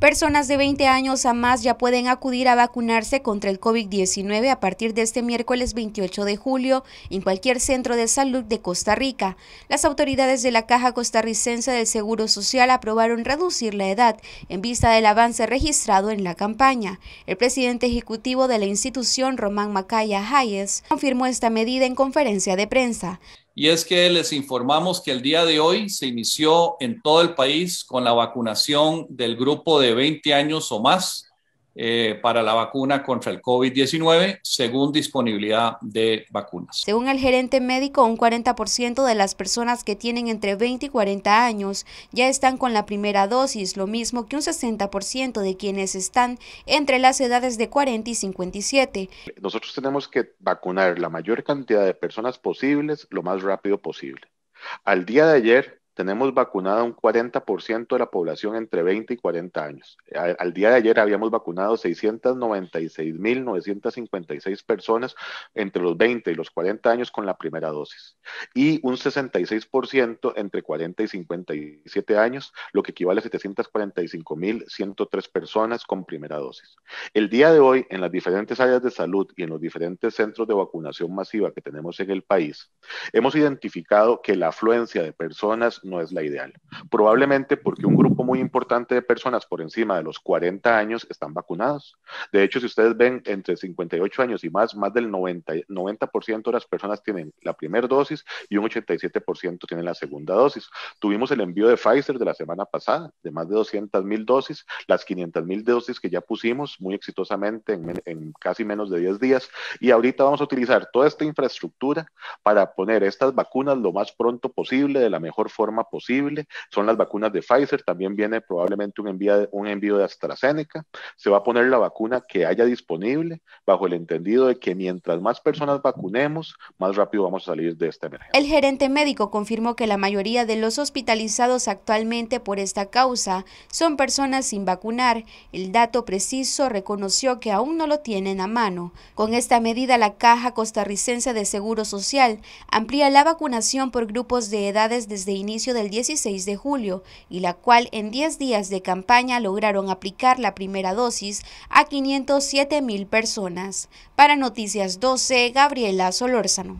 Personas de 20 años a más ya pueden acudir a vacunarse contra el COVID-19 a partir de este miércoles 28 de julio en cualquier centro de salud de Costa Rica. Las autoridades de la Caja Costarricense del Seguro Social aprobaron reducir la edad en vista del avance registrado en la campaña. El presidente ejecutivo de la institución, Román Macaya Hayes, confirmó esta medida en conferencia de prensa y es que les informamos que el día de hoy se inició en todo el país con la vacunación del grupo de 20 años o más eh, para la vacuna contra el COVID-19 según disponibilidad de vacunas. Según el gerente médico, un 40% de las personas que tienen entre 20 y 40 años ya están con la primera dosis, lo mismo que un 60% de quienes están entre las edades de 40 y 57. Nosotros tenemos que vacunar la mayor cantidad de personas posibles lo más rápido posible. Al día de ayer, tenemos vacunada un 40% de la población entre 20 y 40 años. Al, día de ayer habíamos vacunado 696.956 personas entre los 20 y los 40 años con la primera dosis y un 66% entre 40 y 57 años, lo que equivale a 745.103 personas con primera dosis. El día de hoy, en las diferentes áreas de salud y en los diferentes centros de vacunación masiva que tenemos en el país, hemos identificado que la afluencia de personas no es la ideal. Probablemente porque un grupo muy importante de personas por encima de los 40 años están vacunados. De hecho, si ustedes ven entre 58 años y más, más del 90, 90 de las personas tienen la primera dosis y un 87% tienen la segunda dosis. Tuvimos el envío de Pfizer de la semana pasada, de más de 200 mil dosis, las 500 mil dosis que ya pusimos muy exitosamente en, en casi menos de 10 días. Y ahorita vamos a utilizar toda esta infraestructura para poner estas vacunas lo más pronto posible, de la mejor forma posible. Son las vacunas de Pfizer, también viene probablemente un envío, un envío de AstraZeneca. Se va a poner la vacuna que haya disponible bajo el entendido de que mientras más personas vacunemos, más rápido vamos a salir de esta emergencia. El gerente médico confirmó que la mayoría de los hospitalizados actualmente por esta causa son personas sin vacunar. El dato preciso reconoció que aún no lo tienen a mano. Con esta medida, la Caja Costarricense de Seguro Social amplía la vacunación por grupos de edades desde inicio del 16 de julio y la cual en 10 días de campaña lograron aplicar la primera dosis a 507 mil personas. Para Noticias 12, Gabriela Solórzano.